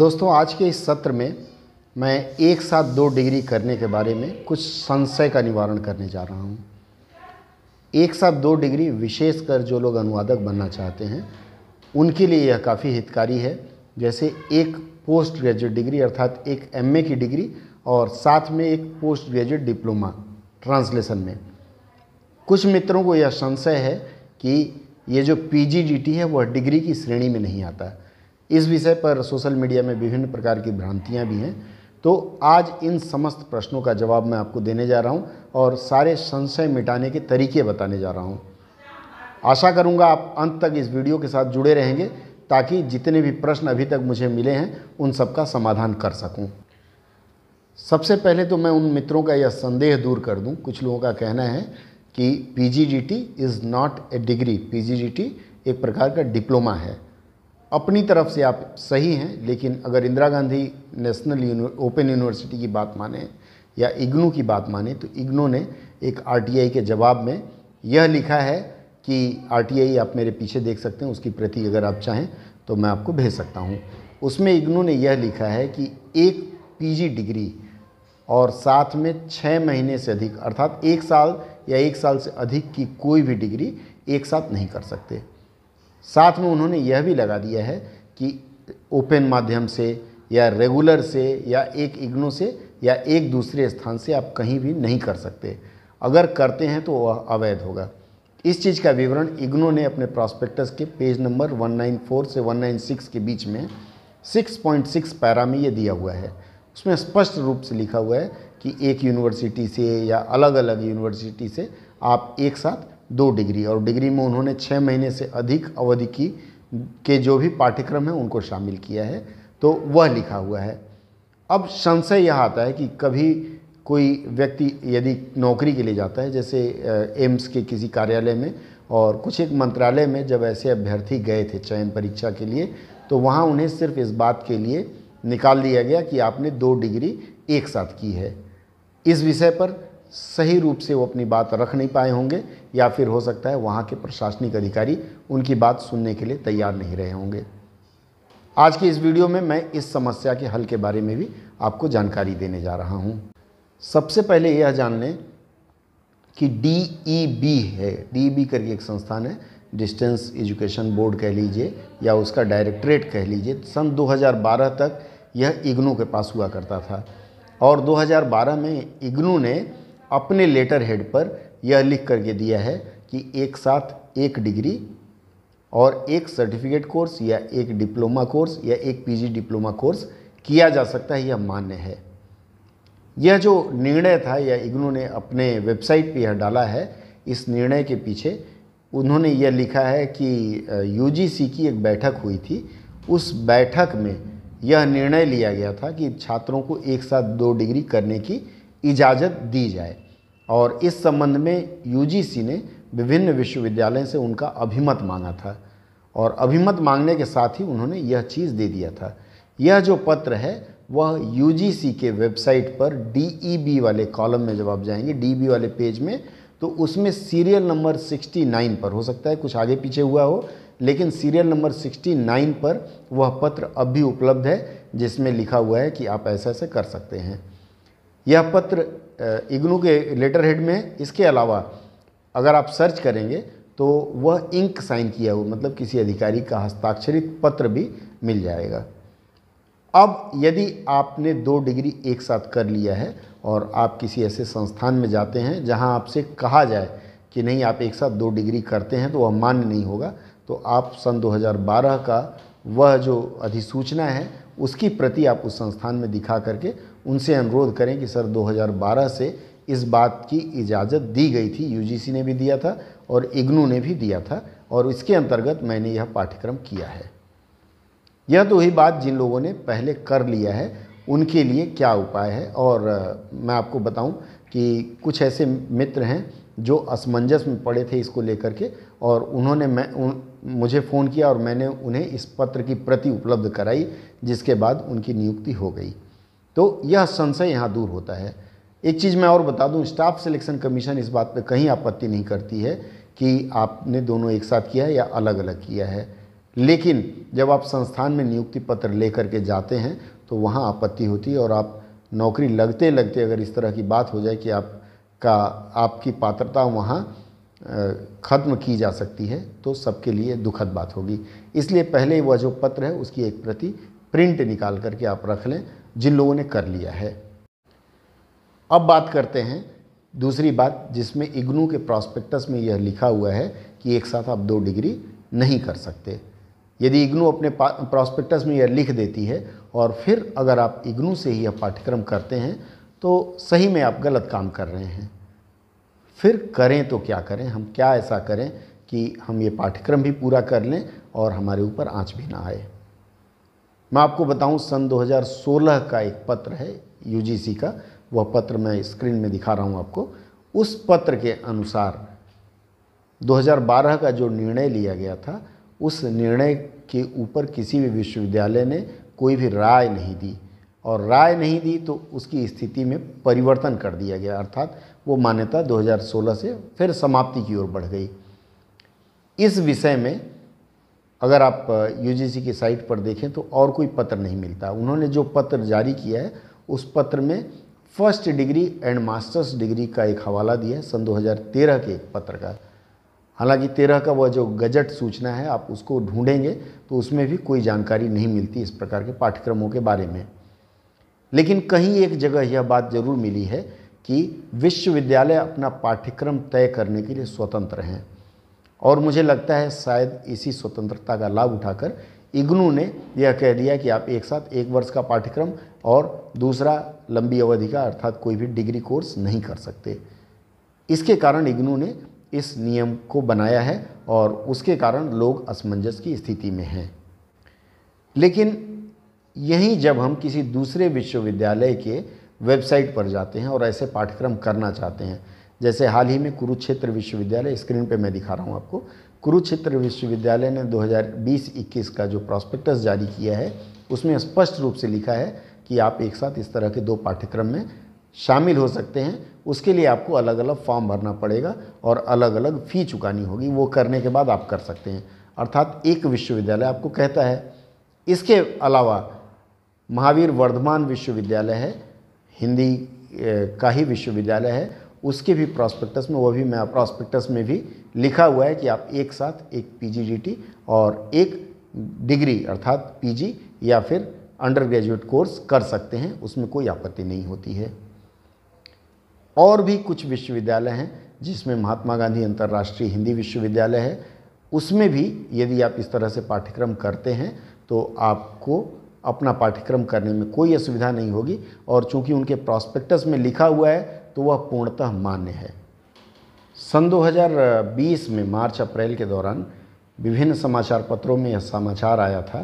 दोस्तों आज के इस सत्र में मैं एक साथ दो डिग्री करने के बारे में कुछ संशय का निवारण करने जा रहा हूँ एक साथ दो डिग्री विशेषकर जो लोग अनुवादक बनना चाहते हैं उनके लिए यह काफ़ी हितकारी है जैसे एक पोस्ट ग्रेजुएट डिग्री अर्थात एक एमए की डिग्री और साथ में एक पोस्ट ग्रेजुएट डिप्लोमा ट्रांसलेशन में कुछ मित्रों को यह संशय है कि ये जो पी है वह डिग्री की श्रेणी में नहीं आता है इस विषय पर सोशल मीडिया में विभिन्न प्रकार की भ्रांतियाँ भी हैं तो आज इन समस्त प्रश्नों का जवाब मैं आपको देने जा रहा हूँ और सारे संशय मिटाने के तरीके बताने जा रहा हूँ आशा करूँगा आप अंत तक इस वीडियो के साथ जुड़े रहेंगे ताकि जितने भी प्रश्न अभी तक मुझे मिले हैं उन सबका समाधान कर सकूँ सबसे पहले तो मैं उन मित्रों का यह संदेह दूर कर दूं। कुछ लोगों का कहना है कि P is not a degree P एक प्रकार का डिप्लोमा है अपनी तरफ से आप सही हैं लेकिन अगर Indira Gandhi national open university की बात माने या इग्नू की बात माने तो इग्नू ने एक आरटीआई के जवाब में यह लिखा है कि आरटीआई आप मेरे पीछे देख सकते हैं उसकी प्रति अगर आप चाहें तो मैं आपको भेज सकता हूँ उसमें इग्नू ने यह लिखा है कि एक पीजी डिग्री और साथ में छः महीने से अधिक अर्थात एक साल या एक साल से अधिक की कोई भी डिग्री एक साथ नहीं कर सकते साथ में उन्होंने यह भी लगा दिया है कि ओपन माध्यम से या रेगुलर से या एक इग्नो से या एक दूसरे स्थान से आप कहीं भी नहीं कर सकते अगर करते हैं तो वह अवैध होगा इस चीज़ का विवरण इग्नो ने अपने प्रॉस्पेक्टस के पेज नंबर 194 से 196 के बीच में 6.6 पैरा में ये दिया हुआ है उसमें स्पष्ट रूप से लिखा हुआ है कि एक यूनिवर्सिटी से या अलग अलग यूनिवर्सिटी से आप एक साथ दो डिग्री और डिग्री में उन्होंने छः महीने से अधिक अवधि की के जो भी पाठ्यक्रम है उनको शामिल किया है तो वह लिखा हुआ है अब संशय यह आता है कि कभी कोई व्यक्ति यदि नौकरी के लिए जाता है जैसे एम्स के किसी कार्यालय में और कुछ एक मंत्रालय में जब ऐसे अभ्यर्थी गए थे चयन परीक्षा के लिए तो वहाँ उन्हें सिर्फ इस बात के लिए निकाल दिया गया कि आपने दो डिग्री एक साथ की है इस विषय पर सही रूप से वो अपनी बात रख नहीं पाए होंगे या फिर हो सकता है वहाँ के प्रशासनिक अधिकारी उनकी बात सुनने के लिए तैयार नहीं रहे होंगे आज की इस वीडियो में मैं इस समस्या के हल के बारे में भी आपको जानकारी देने जा रहा हूँ सबसे पहले यह जान लें कि डी ई बी है डी बी e करके एक संस्थान है डिस्टेंस एजुकेशन बोर्ड कह लीजिए या उसका डायरेक्टरेट कह लीजिए सन 2012 तक यह इग्नू के पास हुआ करता था और 2012 में इग्नू ने अपने लेटर हेड पर यह लिख करके दिया है कि एक साथ एक डिग्री और एक सर्टिफिकेट कोर्स या एक डिप्लोमा कोर्स या एक पीजी डिप्लोमा कोर्स किया जा सकता है यह मान्य है यह जो निर्णय था या इग्नू ने अपने वेबसाइट पर यह डाला है इस निर्णय के पीछे उन्होंने यह लिखा है कि यूजीसी की एक बैठक हुई थी उस बैठक में यह निर्णय लिया गया था कि छात्रों को एक साथ दो डिग्री करने की इजाज़त दी जाए और इस संबंध में यूजीसी ने विभिन्न विश्वविद्यालय से उनका अभिमत मांगा था और अभिमत मांगने के साथ ही उन्होंने यह चीज़ दे दिया था यह जो पत्र है वह यूजीसी के वेबसाइट पर डीईबी e वाले कॉलम में जब आप जाएंगे डीबी e वाले पेज में तो उसमें सीरियल नंबर 69 पर हो सकता है कुछ आगे पीछे हुआ हो लेकिन सीरियल नंबर 69 पर वह पत्र अब भी उपलब्ध है जिसमें लिखा हुआ है कि आप ऐसा ऐसे कर सकते हैं यह पत्र इग्नू के लेटर हेड में इसके अलावा अगर आप सर्च करेंगे तो वह इंक साइन किया हुआ मतलब किसी अधिकारी का हस्ताक्षरित पत्र भी मिल जाएगा अब यदि आपने दो डिग्री एक साथ कर लिया है और आप किसी ऐसे संस्थान में जाते हैं जहां आपसे कहा जाए कि नहीं आप एक साथ दो डिग्री करते हैं तो वह मान्य नहीं होगा तो आप सन 2012 का वह जो अधिसूचना है उसकी प्रति आप उस संस्थान में दिखा करके उनसे अनुरोध करें कि सर 2012 से इस बात की इजाज़त दी गई थी यूजीसी ने भी दिया था और इग्नू ने भी दिया था और इसके अंतर्गत मैंने यह पाठ्यक्रम किया है यह तो वही बात जिन लोगों ने पहले कर लिया है उनके लिए क्या उपाय है और मैं आपको बताऊं कि कुछ ऐसे मित्र हैं जो असमंजस में पड़े थे इसको लेकर के और उन्होंने मैं उन, मुझे फ़ोन किया और मैंने उन्हें इस पत्र की प्रति उपलब्ध कराई जिसके बाद उनकी नियुक्ति हो गई तो यह संशय यहाँ दूर होता है एक चीज़ मैं और बता दूँ स्टाफ सिलेक्शन कमीशन इस बात पे कहीं आपत्ति नहीं करती है कि आपने दोनों एक साथ किया है या अलग अलग किया है लेकिन जब आप संस्थान में नियुक्ति पत्र लेकर के जाते हैं तो वहाँ आपत्ति होती है और आप नौकरी लगते लगते अगर इस तरह की बात हो जाए कि आपका आपकी पात्रता वहाँ ख़त्म की जा सकती है तो सबके लिए दुखद बात होगी इसलिए पहले वह जो पत्र है उसकी एक प्रति प्रिंट निकाल करके आप रख लें जिन लोगों ने कर लिया है अब बात करते हैं दूसरी बात जिसमें इग्नू के प्रॉस्पेक्टस में यह लिखा हुआ है कि एक साथ आप दो डिग्री नहीं कर सकते यदि इग्नू अपने प्रॉस्पेक्टस में यह लिख देती है और फिर अगर आप इग्नू से ही यह पाठ्यक्रम करते हैं तो सही में आप गलत काम कर रहे हैं फिर करें तो क्या करें हम क्या ऐसा करें कि हम ये पाठ्यक्रम भी पूरा कर लें और हमारे ऊपर आँच भी ना आए मैं आपको बताऊं सन 2016 का एक पत्र है यूजीसी का वह पत्र मैं स्क्रीन में दिखा रहा हूं आपको उस पत्र के अनुसार 2012 का जो निर्णय लिया गया था उस निर्णय के ऊपर किसी भी विश्वविद्यालय ने कोई भी राय नहीं दी और राय नहीं दी तो उसकी स्थिति में परिवर्तन कर दिया गया अर्थात वो मान्यता 2016 से फिर समाप्ति की ओर बढ़ गई इस विषय में अगर आप यूजीसी की साइट पर देखें तो और कोई पत्र नहीं मिलता उन्होंने जो पत्र जारी किया है उस पत्र में first degree and masters degree का एक हवाला दिया है सन 2013 के एक पत्र का हालांकि तेरह का वह जो गजट सूचना है आप उसको ढूंढेंगे तो उसमें भी कोई जानकारी नहीं मिलती इस प्रकार के पाठ्यक्रमों के बारे में लेकिन कहीं एक जगह यह बात ज़रूर मिली है कि विश्वविद्यालय अपना पाठ्यक्रम तय करने के लिए स्वतंत्र हैं और मुझे लगता है शायद इसी स्वतंत्रता का लाभ उठाकर इग्नू ने यह कह दिया कि आप एक साथ एक वर्ष का पाठ्यक्रम और दूसरा लंबी अवधि का अर्थात कोई भी डिग्री कोर्स नहीं कर सकते इसके कारण इग्नू ने इस नियम को बनाया है और उसके कारण लोग असमंजस की स्थिति में हैं लेकिन यहीं जब हम किसी दूसरे विश्वविद्यालय के वेबसाइट पर जाते हैं और ऐसे पाठ्यक्रम करना चाहते हैं जैसे हाल ही में कुरुक्षेत्र विश्वविद्यालय स्क्रीन पे मैं दिखा रहा हूँ आपको कुरुक्षेत्र विश्वविद्यालय ने 2020-21 का जो प्रॉस्पेक्टस जारी किया है उसमें स्पष्ट रूप से लिखा है कि आप एक साथ इस तरह के दो पाठ्यक्रम में शामिल हो सकते हैं उसके लिए आपको अलग अलग फॉर्म भरना पड़ेगा और अलग अलग फ़ी चुकानी होगी वो करने के बाद आप कर सकते हैं अर्थात एक विश्वविद्यालय आपको कहता है इसके अलावा महावीर वर्धमान विश्वविद्यालय है हिंदी का ही विश्वविद्यालय है उसके भी प्रॉस्पेक्टस में वो भी मैं प्रॉस्पेक्टस में भी लिखा हुआ है कि आप एक साथ एक पीजीडीटी और एक डिग्री अर्थात पीजी या फिर अंडर ग्रेजुएट कोर्स कर सकते हैं उसमें कोई आपत्ति नहीं होती है और भी कुछ विश्वविद्यालय हैं जिसमें महात्मा गांधी अंतर्राष्ट्रीय हिंदी विश्वविद्यालय है उसमें भी यदि आप इस तरह से पाठ्यक्रम करते हैं तो आपको अपना पाठ्यक्रम करने में कोई असुविधा नहीं होगी और चूंकि उनके प्रॉस्पेक्टस में लिखा हुआ है तो वह पूर्णतः मान्य है सन 2020 में मार्च अप्रैल के दौरान विभिन्न समाचार पत्रों में यह समाचार आया था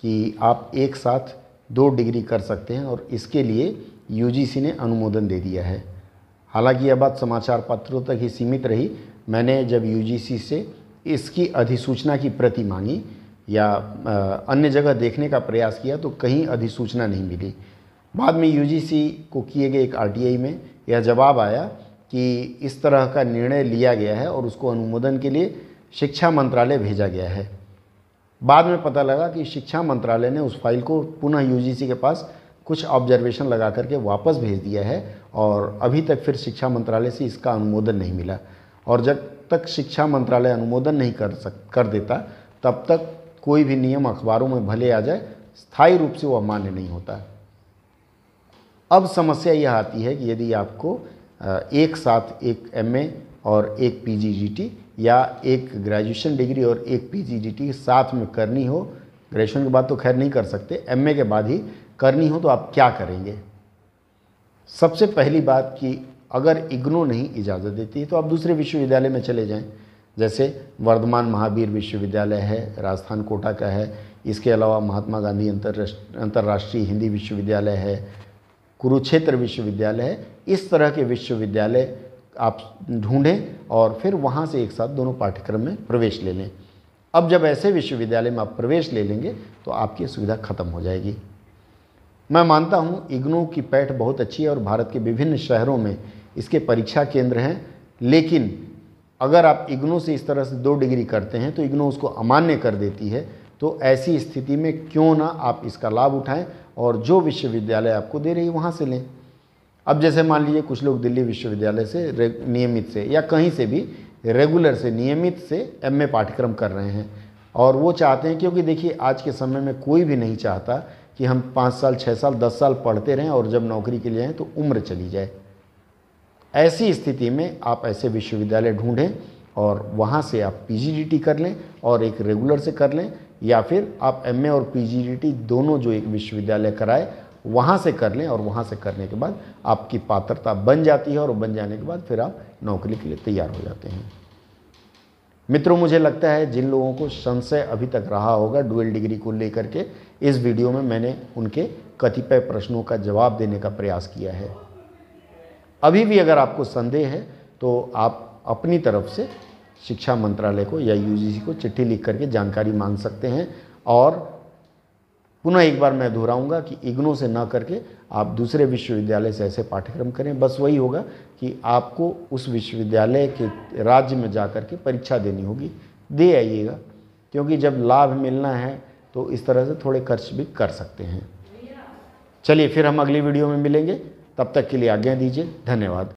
कि आप एक साथ दो डिग्री कर सकते हैं और इसके लिए यूजीसी ने अनुमोदन दे दिया है हालांकि यह बात समाचार पत्रों तक ही सीमित रही मैंने जब यूजीसी से इसकी अधिसूचना की प्रति मांगी या अन्य जगह देखने का प्रयास किया तो कहीं अधिसूचना नहीं मिली बाद में यूजीसी को किए गए एक आरटीआई में यह जवाब आया कि इस तरह का निर्णय लिया गया है और उसको अनुमोदन के लिए शिक्षा मंत्रालय भेजा गया है बाद में पता लगा कि शिक्षा मंत्रालय ने उस फाइल को पुनः यूजीसी के पास कुछ ऑब्जर्वेशन लगा करके वापस भेज दिया है और अभी तक फिर शिक्षा मंत्रालय से इसका अनुमोदन नहीं मिला और जब तक शिक्षा मंत्रालय अनुमोदन नहीं कर सक कर देता तब तक कोई भी नियम अखबारों में भले आ जाए स्थायी रूप से वह मान्य नहीं होता अब समस्या यह आती है कि यदि आपको एक साथ एक एमए और एक पीजीजीटी या एक ग्रेजुएशन डिग्री और एक पीजीजीटी साथ में करनी हो ग्रेजुएशन के बाद तो खैर नहीं कर सकते एमए के बाद ही करनी हो तो आप क्या करेंगे सबसे पहली बात कि अगर इग्नो नहीं इजाज़त देती है तो आप दूसरे विश्वविद्यालय में चले जाएं जैसे वर्धमान महावीर विश्वविद्यालय है राजस्थान कोटा का है इसके अलावा महात्मा गांधी अंतर्राष्ट्रीय हिंदी विश्वविद्यालय है कुरुक्षेत्र विश्वविद्यालय है इस तरह के विश्वविद्यालय आप ढूंढें और फिर वहाँ से एक साथ दोनों पाठ्यक्रम में प्रवेश ले लें अब जब ऐसे विश्वविद्यालय में आप प्रवेश ले लेंगे तो आपकी सुविधा खत्म हो जाएगी मैं मानता हूँ इग्नू की पैठ बहुत अच्छी है और भारत के विभिन्न शहरों में इसके परीक्षा केंद्र हैं लेकिन अगर आप इग्नू से इस तरह से दो डिग्री करते हैं तो इग्नू उसको अमान्य कर देती है तो ऐसी स्थिति में क्यों ना आप इसका लाभ उठाएं और जो विश्वविद्यालय आपको दे रही है वहाँ से लें अब जैसे मान लीजिए कुछ लोग दिल्ली विश्वविद्यालय से नियमित से या कहीं से भी रेगुलर से नियमित से एमए पाठ्यक्रम कर रहे हैं और वो चाहते हैं क्योंकि देखिए आज के समय में कोई भी नहीं चाहता कि हम पाँच साल छः साल दस साल पढ़ते रहें और जब नौकरी के लिए आएँ तो उम्र चली जाए ऐसी स्थिति में आप ऐसे विश्वविद्यालय ढूंढें और वहाँ से आप पी कर लें और एक रेगुलर से कर लें या फिर आप एम और पी दोनों जो एक विश्वविद्यालय कराए वहाँ से कर लें और वहाँ से करने के बाद आपकी पात्रता बन जाती है और बन जाने के बाद फिर आप नौकरी के लिए तैयार हो जाते हैं मित्रों मुझे लगता है जिन लोगों को संशय अभी तक रहा होगा डुअल डिग्री को लेकर के इस वीडियो में मैंने उनके कतिपय प्रश्नों का जवाब देने का प्रयास किया है अभी भी अगर आपको संदेह है तो आप अपनी तरफ से शिक्षा मंत्रालय को या यूजीसी को चिट्ठी लिख करके जानकारी मांग सकते हैं और पुनः एक बार मैं दोहराऊंगा कि इग्नो से ना करके आप दूसरे विश्वविद्यालय से ऐसे पाठ्यक्रम करें बस वही होगा कि आपको उस विश्वविद्यालय के राज्य में जा कर के परीक्षा देनी होगी दे आइएगा क्योंकि जब लाभ मिलना है तो इस तरह से थोड़े खर्च भी कर सकते हैं चलिए फिर हम अगली वीडियो में मिलेंगे तब तक के लिए आज्ञा दीजिए धन्यवाद